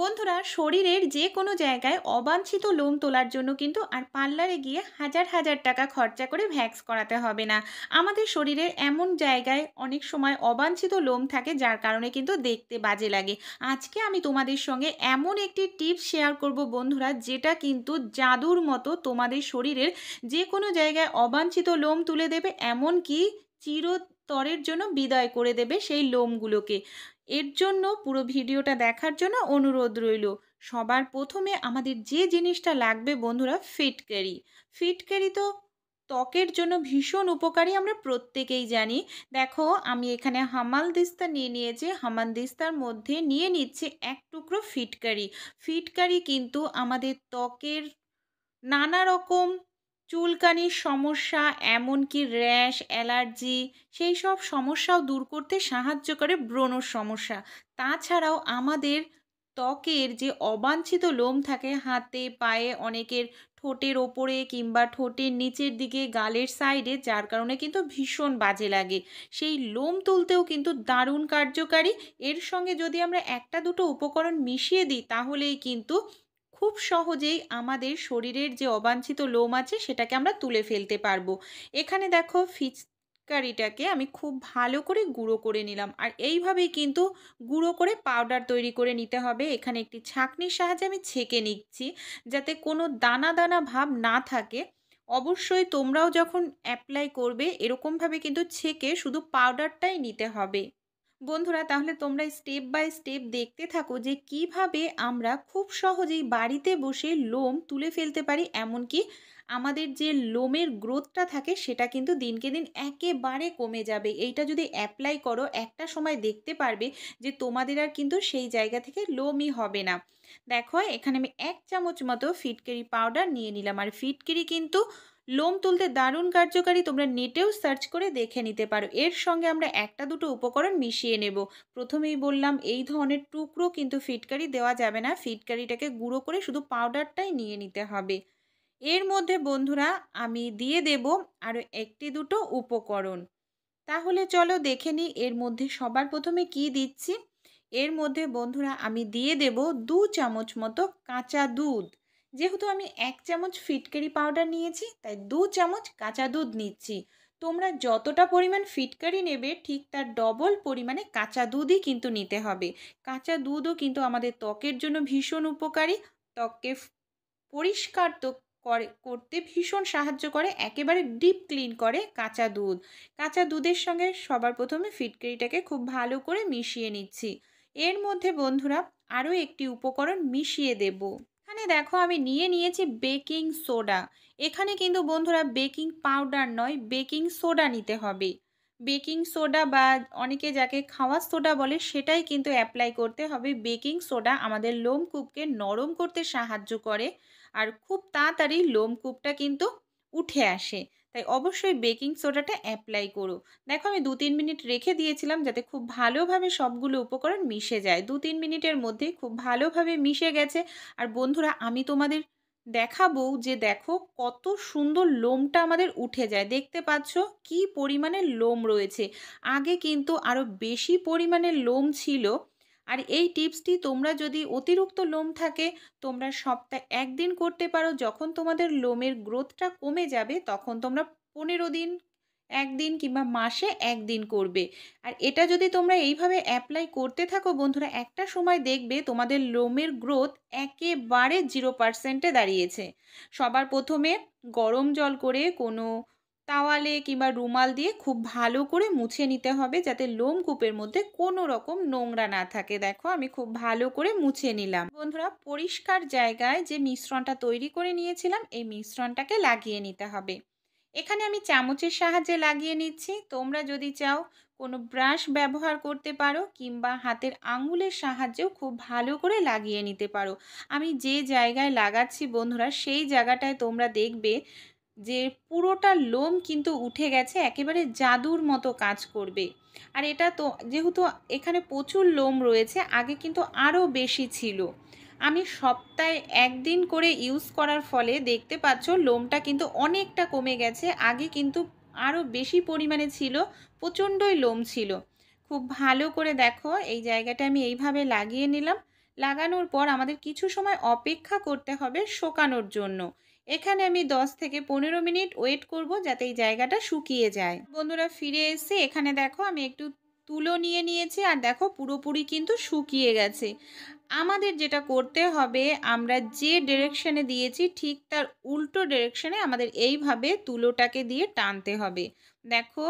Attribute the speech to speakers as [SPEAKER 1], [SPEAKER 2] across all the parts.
[SPEAKER 1] বন্ধুরা শরীরের যে কোনো জায়গায় অবাঞ্ছিত লোম তোলার জন্য কিন্তু আর পার্লারে গিয়ে হাজার হাজার টাকা খরচা করে ভ্যাক্স করাতে হবে না আমাদের শরীরের এমন জায়গায় অনেক সময় অবাঞ্ছিত লোম থাকে যার কারণে কিন্তু দেখতে বাজে লাগে আজকে আমি তোমাদের সঙ্গে এমন একটি টিপস শেয়ার করব বন্ধুরা যেটা কিন্তু জাদুর মতো তোমাদের শরীরের যে কোনো জায়গায় অবাঞ্ছিত লোম তুলে দেবে এমন কি চির তরের জন্য বিদায় করে দেবে সেই লোমগুলোকে এর জন্য পুরো ভিডিওটা দেখার জন্য অনুরোধ রইল সবার প্রথমে আমাদের যে জিনিসটা লাগবে বন্ধুরা ফিটকারি ফিটকারি তো ত্বকের জন্য ভীষণ উপকারী আমরা প্রত্যেকেই জানি দেখো আমি এখানে হামালদিস্তা নিয়ে নিয়েছি হামালদিস্তার মধ্যে নিয়ে নিচ্ছে এক টুকরো ফিটকারি ফিটকারি কিন্তু আমাদের ত্বকের নানা রকম চুলকানির সমস্যা এমনকি র্যাশ অ্যালার্জি সেই সব সমস্যাও দূর করতে সাহায্য করে ব্রণর সমস্যা তাছাড়াও আমাদের ত্বকের যে অবাঞ্ছিত লোম থাকে হাতে পায়ে অনেকের ঠোঁটের ওপরে কিংবা ঠোঁটের নিচের দিকে গালের সাইডে যার কারণে কিন্তু ভীষণ বাজে লাগে সেই লোম তুলতেও কিন্তু দারুণ কার্যকারী এর সঙ্গে যদি আমরা একটা দুটো উপকরণ মিশিয়ে দিই তাহলেই কিন্তু খুব সহজেই আমাদের শরীরের যে অবাঞ্ছিত লোম আছে সেটাকে আমরা তুলে ফেলতে পারবো এখানে দেখো ফিচ কারিটাকে আমি খুব ভালো করে গুঁড়ো করে নিলাম আর এইভাবেই কিন্তু গুঁড়ো করে পাউডার তৈরি করে নিতে হবে এখানে একটি ছাঁকনির সাহায্যে আমি ছেঁকে নিচ্ছি যাতে কোনো দানা দানা ভাব না থাকে অবশ্যই তোমরাও যখন অ্যাপ্লাই করবে এরকমভাবে কিন্তু ছেঁকে শুধু পাউডারটাই নিতে হবে বন্ধুরা তাহলে তোমরা স্টেপ বাই স্টেপ দেখতে থাকো যে কিভাবে আমরা খুব সহজেই বাড়িতে বসে লোম তুলে ফেলতে পারি এমনকি আমাদের যে লোমের গ্রোথটা থাকে সেটা কিন্তু দিনকে দিন একেবারে কমে যাবে এইটা যদি অ্যাপ্লাই করো একটা সময় দেখতে পারবে যে তোমাদের আর কিন্তু সেই জায়গা থেকে লোমই হবে না দেখো এখানে আমি এক চামচ মতো ফিটকেরি পাউডার নিয়ে নিলাম আর ফিটকেরি কিন্তু লোম তুলতে দারুণ কার্যকারী তোমরা নেটেও সার্চ করে দেখে নিতে পারো এর সঙ্গে আমরা একটা দুটো উপকরণ মিশিয়ে নেব প্রথমেই বললাম এই ধরনের টুকরো কিন্তু ফিটকারি দেওয়া যাবে না ফিটকারিটাকে গুঁড়ো করে শুধু পাউডারটাই নিয়ে নিতে হবে এর মধ্যে বন্ধুরা আমি দিয়ে দেব আরও একটি দুটো উপকরণ তাহলে চলো দেখে নিই এর মধ্যে সবার প্রথমে কি দিচ্ছি এর মধ্যে বন্ধুরা আমি দিয়ে দেব দু চামচ মতো কাঁচা দুধ যেহেতু আমি এক চামচ ফিটকারি পাউডার নিয়েছি তাই দু চামচ কাঁচা দুধ নিচ্ছি তোমরা যতটা পরিমাণ ফিটকারি নেবে ঠিক তার ডবল পরিমাণে কাঁচা দুধই কিন্তু নিতে হবে কাঁচা দুধও কিন্তু আমাদের ত্বকের জন্য ভীষণ উপকারী ত্বককে পরিষ্কার তো করে করতে ভীষণ সাহায্য করে একেবারে ডিপ ক্লিন করে কাঁচা দুধ কাঁচা দুধের সঙ্গে সবার প্রথমে ফিটকারিটাকে খুব ভালো করে মিশিয়ে নিচ্ছি এর মধ্যে বন্ধুরা আরও একটি উপকরণ মিশিয়ে দেবো এখানে দেখো আমি নিয়ে নিয়েছি বেকিং সোডা এখানে কিন্তু বন্ধুরা বেকিং পাউডার নয় বেকিং সোডা নিতে হবে বেকিং সোডা বা অনেকে যাকে খাওয়ার সোডা বলে সেটাই কিন্তু অ্যাপ্লাই করতে হবে বেকিং সোডা আমাদের লোমকূপকে নরম করতে সাহায্য করে আর খুব তাড়াতাড়ি লোমকূপটা কিন্তু উঠে আসে তাই অবশ্যই বেকিং সোডাটা অ্যাপ্লাই করো দেখো আমি দু তিন মিনিট রেখে দিয়েছিলাম যাতে খুব ভালোভাবে সবগুলো উপকরণ মিশে যায় দু তিন মিনিটের মধ্যেই খুব ভালোভাবে মিশে গেছে আর বন্ধুরা আমি তোমাদের দেখাবো যে দেখো কত সুন্দর লোমটা আমাদের উঠে যায় দেখতে পাচ্ছ কি পরিমাণে লোম রয়েছে আগে কিন্তু আরও বেশি পরিমাণে লোম ছিল আর এই টিপসটি তোমরা যদি অতিরিক্ত লোম থাকে তোমরা সপ্তাহে একদিন করতে পারো যখন তোমাদের লোমের গ্রোথটা কমে যাবে তখন তোমরা পনেরো দিন একদিন কিংবা মাসে একদিন করবে আর এটা যদি তোমরা এইভাবে অ্যাপ্লাই করতে থাকো বন্ধুরা একটা সময় দেখবে তোমাদের লোমের গ্রোথ একেবারে জিরো পার্সেন্টে দাঁড়িয়েছে সবার প্রথমে গরম জল করে কোনো তাওয়ালে কিংবা রুমাল দিয়ে খুব ভালো করে মুছে নিতে হবে যাতে লোমকূপের মধ্যে কোনো রকম নোংরা না থাকে দেখো আমি খুব ভালো করে মুছে নিলাম বন্ধুরা পরিষ্কার জায়গায় যে মিশ্রণটা তৈরি করে নিয়েছিলাম এই মিশ্রণটাকে লাগিয়ে নিতে হবে এখানে আমি চামচের সাহায্যে লাগিয়ে নিচ্ছি তোমরা যদি চাও কোনো ব্রাশ ব্যবহার করতে পারো কিংবা হাতের আঙুলের সাহায্যেও খুব ভালো করে লাগিয়ে নিতে পারো আমি যে জায়গায় লাগাচ্ছি বন্ধুরা সেই জায়গাটায় তোমরা দেখবে যে পুরোটা লোম কিন্তু উঠে গেছে একেবারে জাদুর মতো কাজ করবে আর এটা তো যেহেতু এখানে প্রচুর লোম রয়েছে আগে কিন্তু আরও বেশি ছিল আমি সপ্তাহে একদিন করে ইউজ করার ফলে দেখতে পাচ্ছ লোমটা কিন্তু অনেকটা কমে গেছে আগে কিন্তু আরও বেশি পরিমাণে ছিল প্রচণ্ডই লোম ছিল খুব ভালো করে দেখো এই জায়গাটা আমি এইভাবে লাগিয়ে নিলাম লাগানোর পর আমাদের কিছু সময় অপেক্ষা করতে হবে শোকানোর জন্য এখানে আমি 10 থেকে পনেরো মিনিট ওয়েট করব যাতে এই জায়গাটা শুকিয়ে যায় বন্ধুরা ফিরে এসে এখানে দেখো আমি একটু তুলো নিয়ে নিয়েছি আর দেখো পুরোপুরি কিন্তু শুকিয়ে গেছে আমাদের যেটা করতে হবে আমরা যে ডিরেকশানে দিয়েছি ঠিক তার উল্টো ডিরেকশানে আমাদের এইভাবে তুলোটাকে দিয়ে টানতে হবে দেখো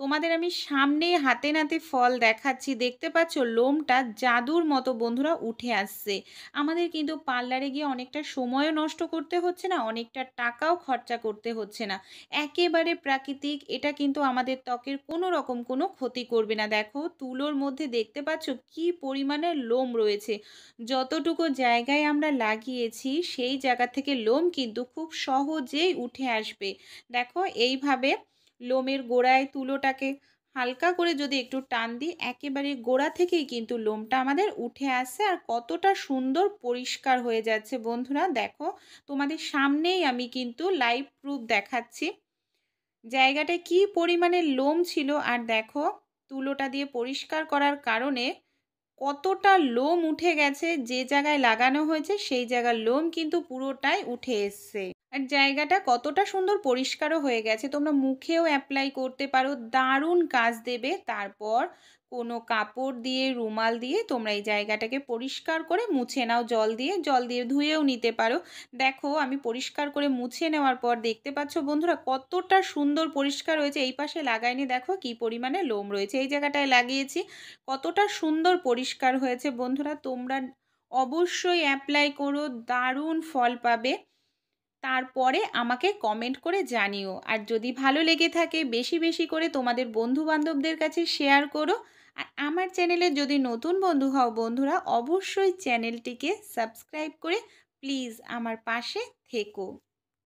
[SPEAKER 1] তোমাদের আমি সামনে হাতে নাতে ফল দেখাচ্ছি দেখতে পাচ্ছ লোমটা জাদুর মতো বন্ধুরা উঠে আসছে আমাদের কিন্তু পার্লারে গিয়ে অনেকটা সময়ও নষ্ট করতে হচ্ছে না অনেকটা টাকাও খরচা করতে হচ্ছে না একেবারে প্রাকৃতিক এটা কিন্তু আমাদের ত্বকের কোনো রকম কোনো ক্ষতি করবে না দেখো তুলোর মধ্যে দেখতে পাচ্ছ কি পরিমাণের লোম রয়েছে যতটুকু জায়গায় আমরা লাগিয়েছি সেই জায়গা থেকে লোম কিন্তু খুব সহজেই উঠে আসবে দেখো এইভাবে লোমের গোড়ায় তুলোটাকে হালকা করে যদি একটু টান দিই একেবারে গোড়া থেকেই কিন্তু লোমটা আমাদের উঠে আসছে আর কতটা সুন্দর পরিষ্কার হয়ে যাচ্ছে বন্ধুরা দেখো তোমাদের সামনেই আমি কিন্তু লাইভ প্রুফ দেখাচ্ছি জায়গাটা কি পরিমাণে লোম ছিল আর দেখো তুলোটা দিয়ে পরিষ্কার করার কারণে কতটা লোম উঠে গেছে যে জায়গায় লাগানো হয়েছে সেই জায়গার লোম কিন্তু পুরোটাই উঠে এসছে আর জায়গাটা কতটা সুন্দর পরিষ্কারও হয়ে গেছে তোমরা মুখেও অ্যাপ্লাই করতে পারো দারুণ কাজ দেবে তারপর কোনো কাপড় দিয়ে রুমাল দিয়ে তোমরা এই জায়গাটাকে পরিষ্কার করে মুছে নাও জল দিয়ে জল দিয়ে ধুয়েও নিতে পারো দেখো আমি পরিষ্কার করে মুছে নেওয়ার পর দেখতে পাচ্ছ বন্ধুরা কতটা সুন্দর পরিষ্কার হয়েছে এই পাশে লাগাইনি দেখো কি পরিমাণে লোম রয়েছে এই জায়গাটায় লাগিয়েছি কতটা সুন্দর পরিষ্কার হয়েছে বন্ধুরা তোমরা অবশ্যই অ্যাপ্লাই করো দারুণ ফল পাবে তারপরে আমাকে কমেন্ট করে জানিও আর যদি ভালো লেগে থাকে বেশি বেশি করে তোমাদের বন্ধু বান্ধবদের কাছে শেয়ার করো আর আমার চ্যানেলে যদি নতুন বন্ধু হও বন্ধুরা অবশ্যই চ্যানেলটিকে সাবস্ক্রাইব করে প্লিজ আমার পাশে থেকো